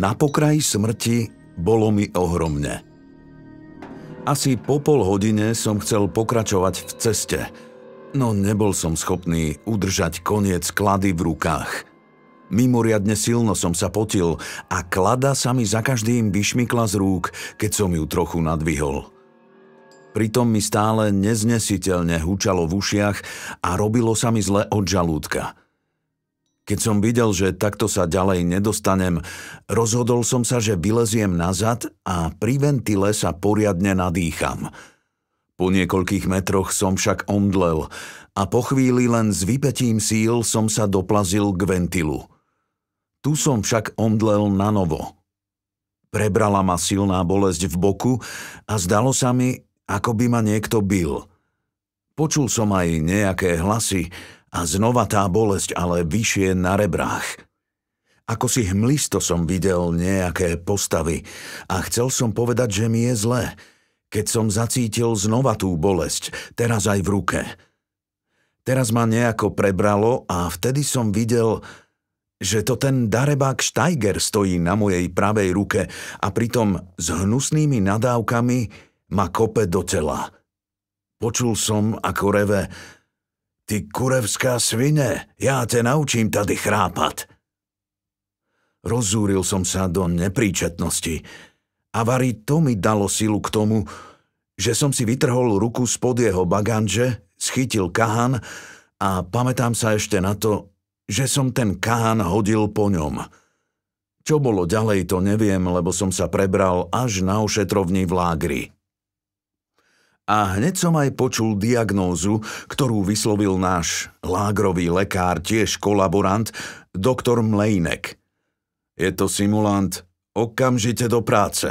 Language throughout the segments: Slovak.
Na pokraji smrti bolo mi ohromne. Asi po pol hodine som chcel pokračovať v ceste, no nebol som schopný udržať koniec klady v rukách. Mimoriadne silno som sa potil a klada sa mi za každým vyšmykla z rúk, keď som ju trochu nadvihol. Pritom mi stále neznesiteľne hučalo v ušiach a robilo sa mi zle od žalúdka – keď som videl, že takto sa ďalej nedostanem, rozhodol som sa, že vyleziem nazad a pri ventile sa poriadne nadýcham. Po niekoľkých metroch som však omdlel a po chvíli len s vypetím síl som sa doplazil k ventilu. Tu som však omdlel na novo. Prebrala ma silná bolesť v boku a zdalo sa mi, ako by ma niekto bil. Počul som aj nejaké hlasy, a znova tá bolesť ale vyššie na rebrách. Ako si hmlisto som videl nejaké postavy a chcel som povedať, že mi je zlé, keď som zacítil znova tú bolesť, teraz aj v ruke. Teraz ma nejako prebralo a vtedy som videl, že to ten darebák Steiger stojí na mojej pravej ruke a pritom s hnusnými nadávkami ma kope do tela. Počul som, ako reve, Ty kurevská svine, ja te naučím tady chrápať. Rozúril som sa do nepríčetnosti. A varí to mi dalo silu k tomu, že som si vytrhol ruku spod jeho baganže, schytil kahan a pamätám sa ešte na to, že som ten kahan hodil po ňom. Čo bolo ďalej, to neviem, lebo som sa prebral až na ošetrovni v lágri a hneď som aj počul diagnózu, ktorú vyslovil náš lágrový lekár, tiež kolaborant, doktor Mlejnek. Je to simulant, okamžite do práce.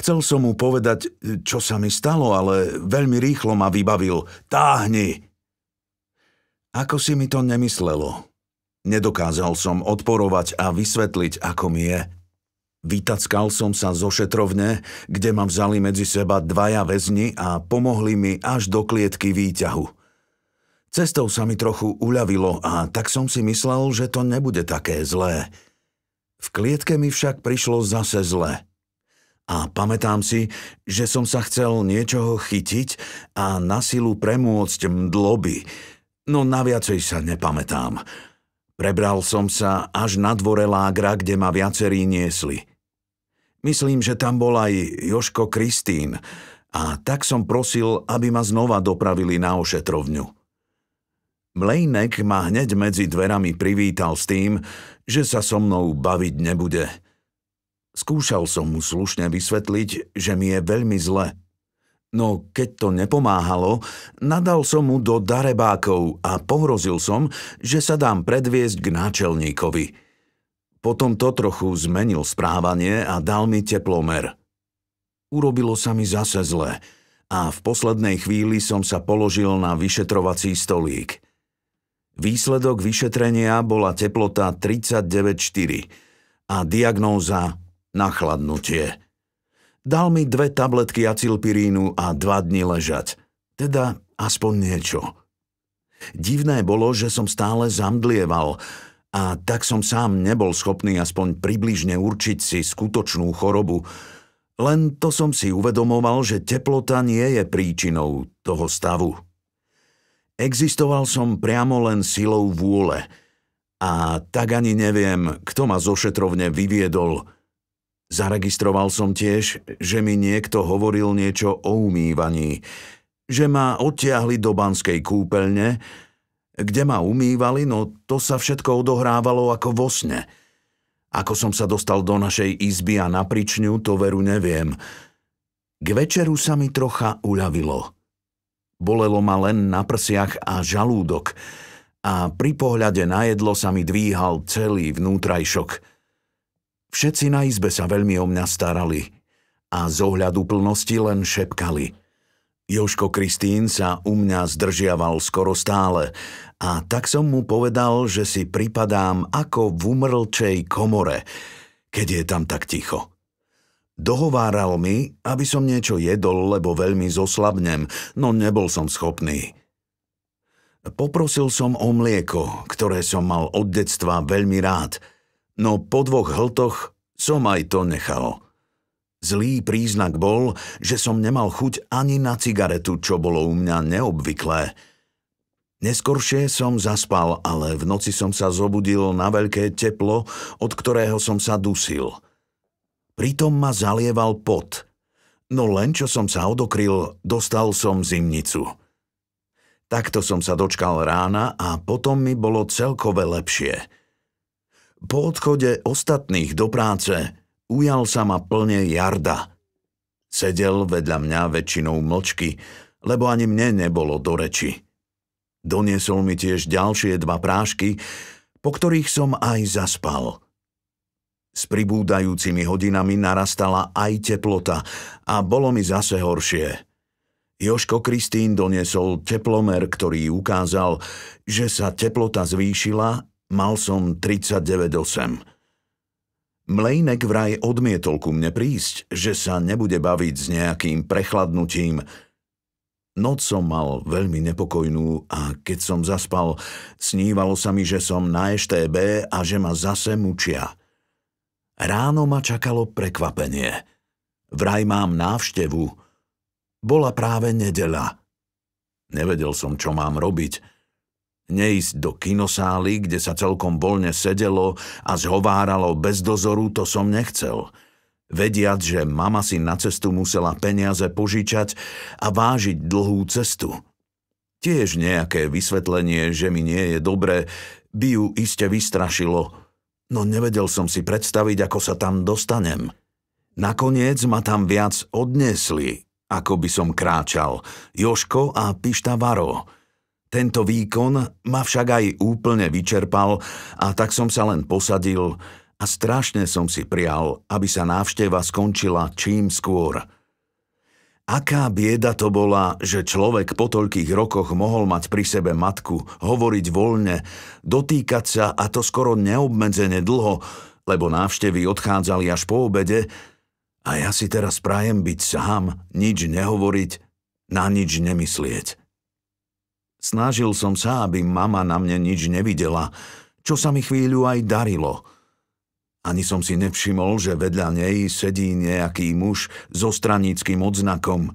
Chcel som mu povedať, čo sa mi stalo, ale veľmi rýchlo ma vybavil. Táhni! Ako si mi to nemyslelo. Nedokázal som odporovať a vysvetliť, ako mi je. Vytackal som sa zo šetrovne, kde ma vzali medzi seba dvaja väzni a pomohli mi až do klietky výťahu. Cestou sa mi trochu uľavilo a tak som si myslel, že to nebude také zlé. V klietke mi však prišlo zase zle. A pamätám si, že som sa chcel niečoho chytiť a na silu premôcť mdloby, no na viacej sa nepamätám. Prebral som sa až na dvore lágra, kde ma viacerí niesli – Myslím, že tam bol aj Joško Kristín a tak som prosil, aby ma znova dopravili na ošetrovňu. Mlejnek ma hneď medzi dverami privítal s tým, že sa so mnou baviť nebude. Skúšal som mu slušne vysvetliť, že mi je veľmi zle. No keď to nepomáhalo, nadal som mu do darebákov a pohrozil som, že sa dám predviesť k náčelníkovi – potom to trochu zmenil správanie a dal mi teplomer. Urobilo sa mi zase zle a v poslednej chvíli som sa položil na vyšetrovací stolík. Výsledok vyšetrenia bola teplota 39,4 a diagnóza nachladnutie. Dal mi dve tabletky acilpirínu a dva dni ležať, teda aspoň niečo. Divné bolo, že som stále zamdlieval – a tak som sám nebol schopný aspoň približne určiť si skutočnú chorobu, len to som si uvedomoval, že teplota nie je príčinou toho stavu. Existoval som priamo len silou vôle a tak ani neviem, kto ma zošetrovne vyviedol. Zaregistroval som tiež, že mi niekto hovoril niečo o umývaní, že ma odtiahli do banskej kúpeľne, kde ma umývali, no to sa všetko odohrávalo ako vo sne. Ako som sa dostal do našej izby a napričňu, to veru neviem. K večeru sa mi trocha uľavilo. Bolelo ma len na prsiach a žalúdok a pri pohľade na jedlo sa mi dvíhal celý vnútrajšok. Všetci na izbe sa veľmi o mňa starali a z ohľadu plnosti len šepkali – Joško Kristín sa u mňa zdržiaval skoro stále a tak som mu povedal, že si pripadám ako v umrlčej komore, keď je tam tak ticho. Dohováral mi, aby som niečo jedol, lebo veľmi zoslabnem, no nebol som schopný. Poprosil som o mlieko, ktoré som mal od detstva veľmi rád, no po dvoch hltoch som aj to nechal. Zlý príznak bol, že som nemal chuť ani na cigaretu, čo bolo u mňa neobvyklé. Neskoršie som zaspal, ale v noci som sa zobudil na veľké teplo, od ktorého som sa dusil. Pritom ma zalieval pot. No len čo som sa odokryl, dostal som zimnicu. Takto som sa dočkal rána a potom mi bolo celkové lepšie. Po odchode ostatných do práce Ujal sa ma plne Jarda. Sedel vedľa mňa väčšinou mlčky, lebo ani mne nebolo do reči. Doniesol mi tiež ďalšie dva prášky, po ktorých som aj zaspal. S pribúdajúcimi hodinami narastala aj teplota a bolo mi zase horšie. Joško Kristín doniesol teplomer, ktorý ukázal, že sa teplota zvýšila, mal som 39,8. Mlejnek vraj odmietol ku mne prísť, že sa nebude baviť s nejakým prechladnutím. Noc som mal veľmi nepokojnú a keď som zaspal, snívalo sa mi, že som na EŠTB a že ma zase mučia. Ráno ma čakalo prekvapenie. Vraj mám návštevu. Bola práve nedela. Nevedel som, čo mám robiť – Neísť do kinosály, kde sa celkom voľne sedelo a zhováralo bez dozoru, to som nechcel. Vediac, že mama si na cestu musela peniaze požičať a vážiť dlhú cestu. Tiež nejaké vysvetlenie, že mi nie je dobre, by ju iste vystrašilo, no nevedel som si predstaviť, ako sa tam dostanem. Nakoniec ma tam viac odnesli, ako by som kráčal, Joško a Pišta Varo – tento výkon ma však aj úplne vyčerpal a tak som sa len posadil a strašne som si prial, aby sa návšteva skončila čím skôr. Aká bieda to bola, že človek po toľkých rokoch mohol mať pri sebe matku, hovoriť voľne, dotýkať sa a to skoro neobmedzene dlho, lebo návštevy odchádzali až po obede a ja si teraz prajem byť sám, nič nehovoriť, na nič nemyslieť. Snažil som sa, aby mama na mne nič nevidela, čo sa mi chvíľu aj darilo. Ani som si nevšimol, že vedľa nej sedí nejaký muž so straníckým odznakom.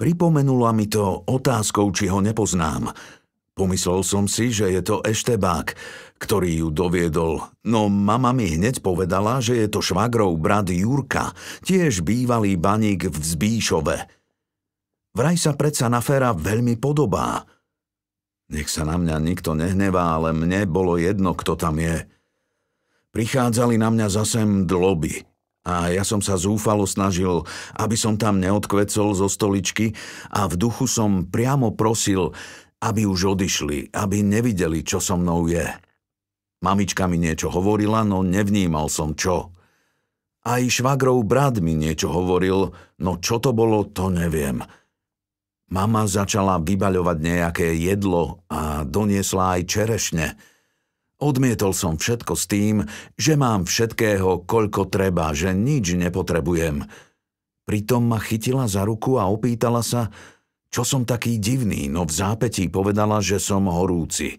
Pripomenula mi to otázkou, či ho nepoznám. Pomyslel som si, že je to eštebák, ktorý ju doviedol, no mama mi hneď povedala, že je to švagrov brat Jurka, tiež bývalý baník v Zbíšove. Vraj sa predsa na Fera veľmi podobá. Nech sa na mňa nikto nehnevá, ale mne bolo jedno, kto tam je. Prichádzali na mňa zase dloby a ja som sa zúfalo snažil, aby som tam neodkvecol zo stoličky a v duchu som priamo prosil, aby už odišli, aby nevideli, čo so mnou je. Mamička mi niečo hovorila, no nevnímal som čo. Aj švagrov brat mi niečo hovoril, no čo to bolo, to neviem. Mama začala vybaľovať nejaké jedlo a doniesla aj čerešne. Odmietol som všetko s tým, že mám všetkého, koľko treba, že nič nepotrebujem. Pritom ma chytila za ruku a opýtala sa, čo som taký divný, no v zápetí povedala, že som horúci.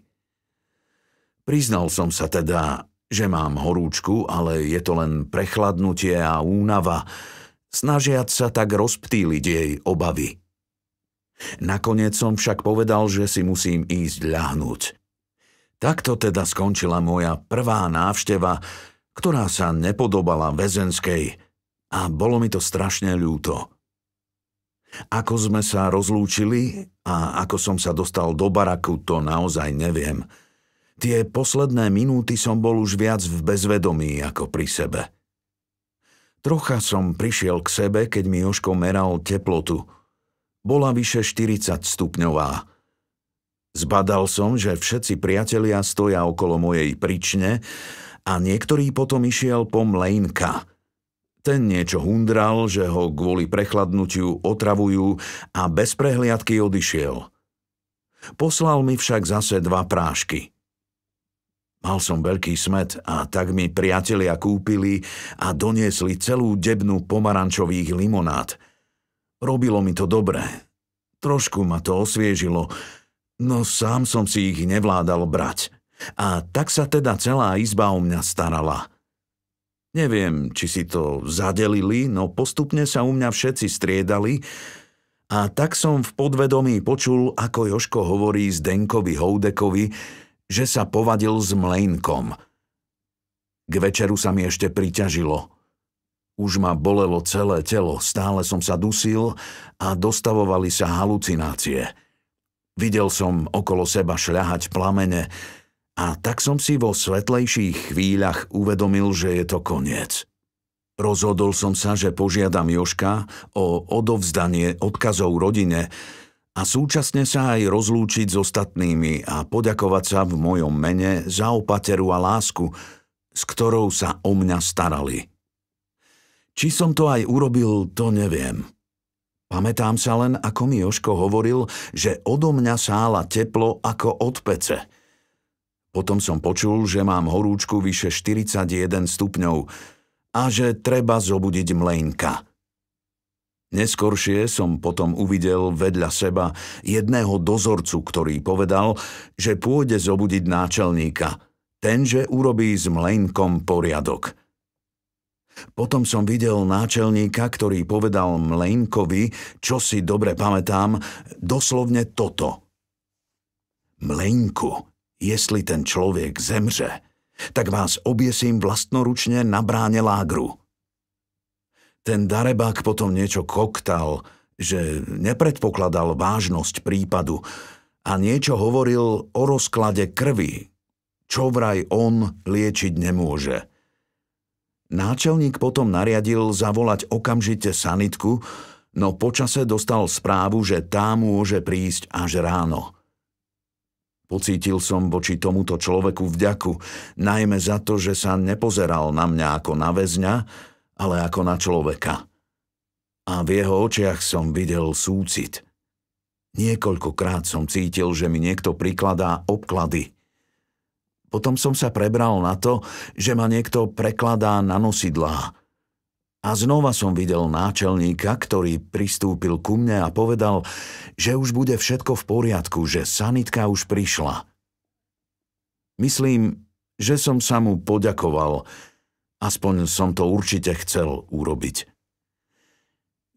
Priznal som sa teda, že mám horúčku, ale je to len prechladnutie a únava, snažiať sa tak rozptýliť jej obavy. Nakoniec som však povedal, že si musím ísť ľahnúť. Takto teda skončila moja prvá návšteva, ktorá sa nepodobala väzenskej a bolo mi to strašne ľúto. Ako sme sa rozlúčili a ako som sa dostal do baraku, to naozaj neviem. Tie posledné minúty som bol už viac v bezvedomí ako pri sebe. Trocha som prišiel k sebe, keď mi Joško meral teplotu – bola vyše 40 stupňová. Zbadal som, že všetci priatelia stoja okolo mojej prične a niektorý potom išiel po mlejnka. Ten niečo hundral, že ho kvôli prechladnutiu otravujú a bez prehliadky odišiel. Poslal mi však zase dva prášky – Mal som veľký smet a tak mi priatelia kúpili a doniesli celú debnu pomarančových limonád. Robilo mi to dobré. Trošku ma to osviežilo, no sám som si ich nevládal brať. A tak sa teda celá izba o mňa starala. Neviem, či si to zadelili, no postupne sa u mňa všetci striedali a tak som v podvedomí počul, ako Joško hovorí Zdenkovi Houdekovi, že sa povadil s Mlejnkom. K večeru sa mi ešte priťažilo – už ma bolelo celé telo, stále som sa dusil a dostavovali sa halucinácie. Videl som okolo seba šľahať plamene a tak som si vo svetlejších chvíľach uvedomil, že je to koniec. Rozhodol som sa, že požiadam Joška o odovzdanie odkazov rodine a súčasne sa aj rozlúčiť s ostatnými a poďakovať sa v mojom mene za opateru a lásku, s ktorou sa o mňa starali. Či som to aj urobil, to neviem. Pamätám sa len, ako mi Joško hovoril, že odo mňa sála teplo ako od pece. Potom som počul, že mám horúčku vyše 41 stupňov a že treba zobudiť mlejnka. Neskoršie som potom uvidel vedľa seba jedného dozorcu, ktorý povedal, že pôjde zobudiť náčelníka. Tenže urobí s mlejnkom poriadok – potom som videl náčelníka, ktorý povedal Mlejnkovi, čo si dobre pamätám, doslovne toto. Mlejnku, jestli ten človek zemře, tak vás obiesím vlastnoručne na bráne lágru. Ten darebák potom niečo koktal, že nepredpokladal vážnosť prípadu a niečo hovoril o rozklade krvi, čo vraj on liečiť nemôže – Náčelník potom nariadil zavolať okamžite sanitku, no počase dostal správu, že tá môže prísť až ráno. Pocítil som voči tomuto človeku vďaku, najmä za to, že sa nepozeral na mňa ako na väzňa, ale ako na človeka. A v jeho očiach som videl súcit. Niekoľkokrát som cítil, že mi niekto prikladá obklady – potom som sa prebral na to, že ma niekto prekladá na nosidlá. A znova som videl náčelníka, ktorý pristúpil ku mne a povedal, že už bude všetko v poriadku, že sanitka už prišla. Myslím, že som sa mu poďakoval, aspoň som to určite chcel urobiť.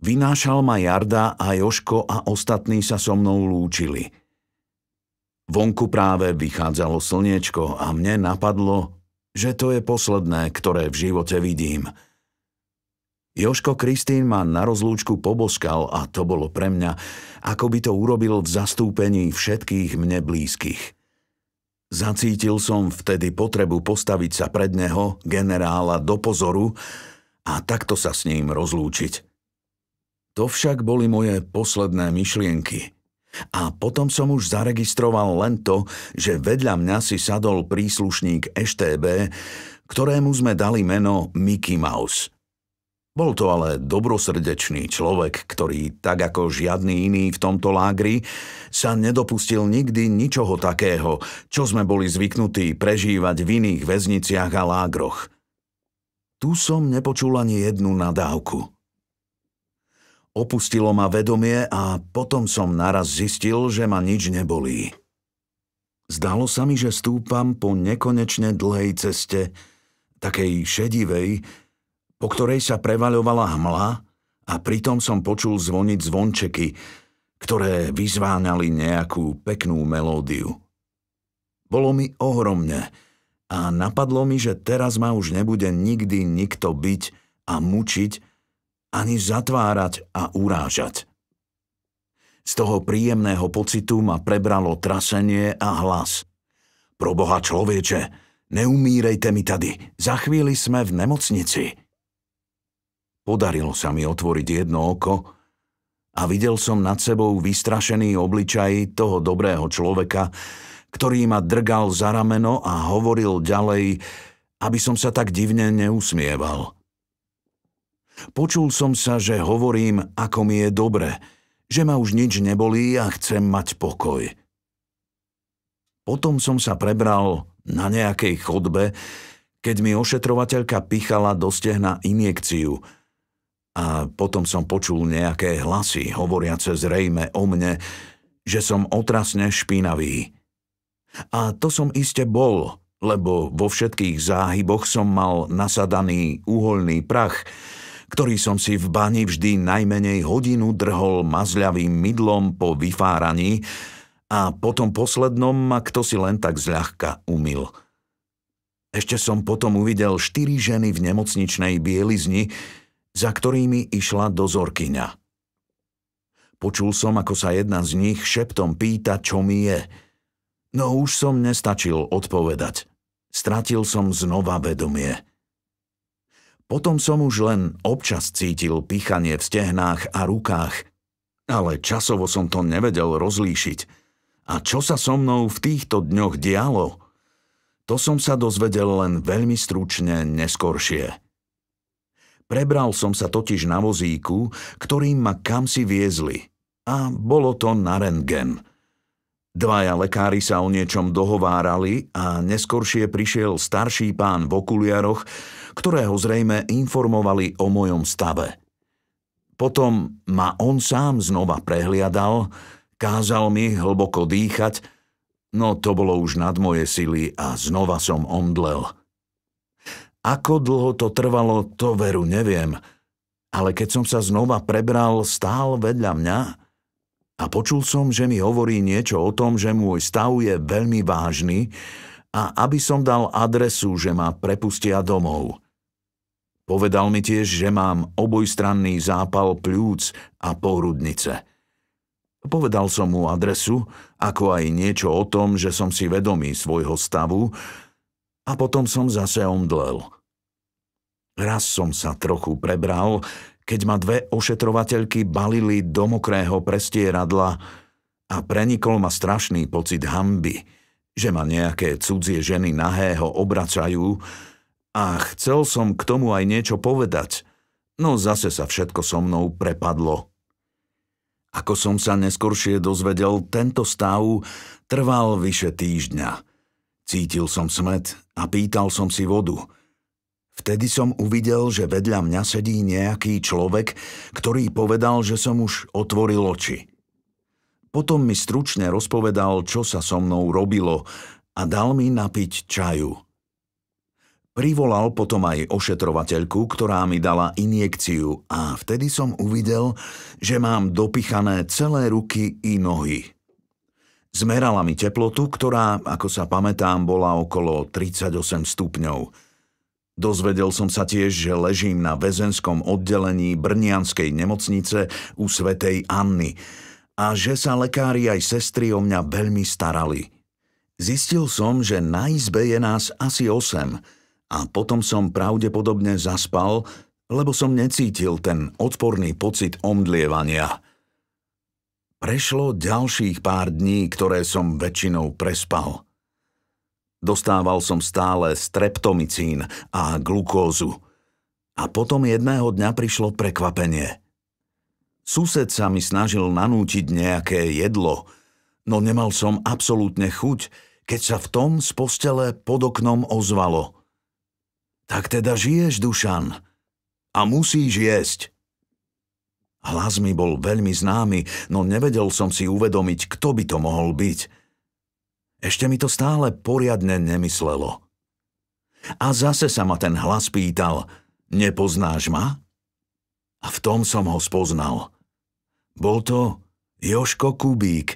Vynášal ma Jarda a Joško a ostatní sa so mnou lúčili – Vonku práve vychádzalo slniečko a mne napadlo, že to je posledné, ktoré v živote vidím. Joško Kristín ma na rozlúčku poboskal a to bolo pre mňa, ako by to urobil v zastúpení všetkých mne blízkych. Zacítil som vtedy potrebu postaviť sa pred neho, generála, do pozoru a takto sa s ním rozlúčiť. To však boli moje posledné myšlienky – a potom som už zaregistroval len to, že vedľa mňa si sadol príslušník EŠTB, ktorému sme dali meno Mickey Mouse. Bol to ale dobrosrdečný človek, ktorý, tak ako žiadny iný v tomto lágri, sa nedopustil nikdy ničoho takého, čo sme boli zvyknutí prežívať v iných väzniciach a lágroch. Tu som nepočul ani jednu nadávku. Opustilo ma vedomie a potom som naraz zistil, že ma nič nebolí. Zdalo sa mi, že stúpam po nekonečne dlhej ceste, takej šedivej, po ktorej sa prevaľovala hmla a pritom som počul zvoniť zvončeky, ktoré vyzváňali nejakú peknú melódiu. Bolo mi ohromne a napadlo mi, že teraz ma už nebude nikdy nikto byť a mučiť, ani zatvárať a urážať. Z toho príjemného pocitu ma prebralo trasenie a hlas. Pro boha človeče, neumírejte mi tady, za chvíli sme v nemocnici. Podarilo sa mi otvoriť jedno oko a videl som nad sebou vystrašený obličaj toho dobrého človeka, ktorý ma drgal za rameno a hovoril ďalej, aby som sa tak divne neusmieval. Počul som sa, že hovorím, ako mi je dobre, že ma už nič nebolí a chcem mať pokoj. Potom som sa prebral na nejakej chodbe, keď mi ošetrovateľka pichala do stehna injekciu a potom som počul nejaké hlasy, hovoriace zrejme o mne, že som otrasne špinavý. A to som iste bol, lebo vo všetkých záhyboch som mal nasadaný uholný prach – ktorý som si v bani vždy najmenej hodinu drhol mazľavým mydlom po vyfáraní a potom poslednom ma kto si len tak zľahka umil. Ešte som potom uvidel štyri ženy v nemocničnej bielizni, za ktorými išla dozorkyňa. Počul som, ako sa jedna z nich šeptom pýta, čo mi je. No už som nestačil odpovedať. Stratil som znova vedomie. Potom som už len občas cítil pichanie v stehnách a rukách, ale časovo som to nevedel rozlíšiť. A čo sa so mnou v týchto dňoch dialo, to som sa dozvedel len veľmi stručne neskoršie. Prebral som sa totiž na vozíku, ktorým ma kam si viezli. A bolo to na rentgen – Dvaja lekári sa o niečom dohovárali a neskoršie prišiel starší pán v okuliaroch, ktorého zrejme informovali o mojom stave. Potom ma on sám znova prehliadal, kázal mi hlboko dýchať, no to bolo už nad moje sily a znova som omdlel. Ako dlho to trvalo, to veru neviem, ale keď som sa znova prebral, stál vedľa mňa, a počul som, že mi hovorí niečo o tom, že môj stav je veľmi vážny a aby som dal adresu, že ma prepustia domov. Povedal mi tiež, že mám obojstranný zápal pľúc a pohrudnice. Povedal som mu adresu, ako aj niečo o tom, že som si vedomý svojho stavu a potom som zase omdlel. Raz som sa trochu prebral, keď ma dve ošetrovateľky balili do mokrého prestieradla a prenikol ma strašný pocit hamby, že ma nejaké cudzie ženy nahého obracajú a chcel som k tomu aj niečo povedať, no zase sa všetko so mnou prepadlo. Ako som sa neskoršie dozvedel, tento stav trval vyše týždňa. Cítil som smet a pýtal som si vodu – Vtedy som uvidel, že vedľa mňa sedí nejaký človek, ktorý povedal, že som už otvoril oči. Potom mi stručne rozpovedal, čo sa so mnou robilo a dal mi napiť čaju. Privolal potom aj ošetrovateľku, ktorá mi dala injekciu a vtedy som uvidel, že mám dopichané celé ruky i nohy. Zmerala mi teplotu, ktorá, ako sa pamätám, bola okolo 38 stupňov – Dozvedel som sa tiež, že ležím na väzenskom oddelení Brnianskej nemocnice u svetej Anny a že sa lekári aj sestry o mňa veľmi starali. Zistil som, že na izbe je nás asi 8 a potom som pravdepodobne zaspal, lebo som necítil ten odporný pocit omdlievania. Prešlo ďalších pár dní, ktoré som väčšinou prespal – Dostával som stále streptomicín a glukózu. A potom jedného dňa prišlo prekvapenie. Sused sa mi snažil nanútiť nejaké jedlo, no nemal som absolútne chuť, keď sa v tom z postele pod oknom ozvalo. Tak teda žiješ, Dušan, a musíš jesť. Hlas mi bol veľmi známy, no nevedel som si uvedomiť, kto by to mohol byť – ešte mi to stále poriadne nemyslelo. A zase sa ma ten hlas pýtal, nepoznáš ma? A v tom som ho spoznal. Bol to Joško Kubík,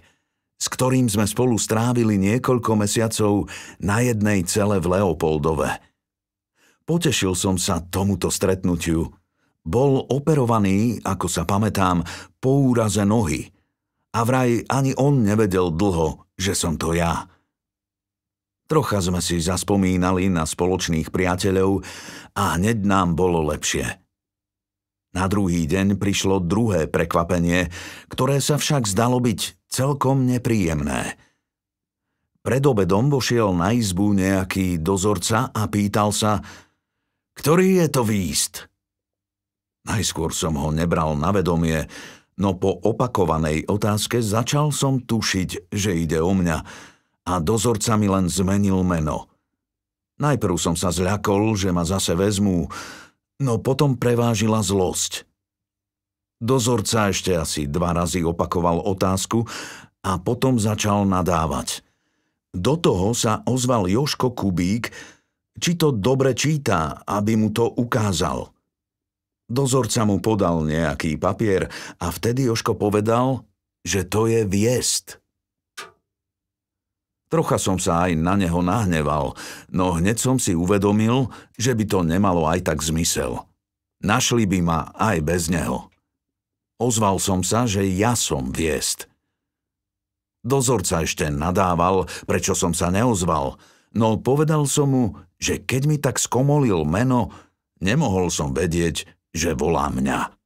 s ktorým sme spolu strávili niekoľko mesiacov na jednej cele v Leopoldove. Potešil som sa tomuto stretnutiu. Bol operovaný, ako sa pamätám, po úraze nohy – a vraj ani on nevedel dlho, že som to ja. Trocha sme si zaspomínali na spoločných priateľov a hneď nám bolo lepšie. Na druhý deň prišlo druhé prekvapenie, ktoré sa však zdalo byť celkom nepríjemné. Pred obedom vošiel na izbu nejaký dozorca a pýtal sa, ktorý je to výst? Najskôr som ho nebral na vedomie, no po opakovanej otázke začal som tušiť, že ide o mňa – a dozorca mi len zmenil meno. Najprv som sa zľakol, že ma zase vezmú, no potom prevážila zlosť. Dozorca ešte asi dva razy opakoval otázku a potom začal nadávať. Do toho sa ozval Joško Kubík, či to dobre číta, aby mu to ukázal. Dozorca mu podal nejaký papier a vtedy Joško povedal, že to je viest. Trocha som sa aj na neho nahneval, no hneď som si uvedomil, že by to nemalo aj tak zmysel. Našli by ma aj bez neho. Ozval som sa, že ja som viest. Dozorca ešte nadával, prečo som sa neozval, no povedal som mu, že keď mi tak skomolil meno, nemohol som vedieť, že volá mňa.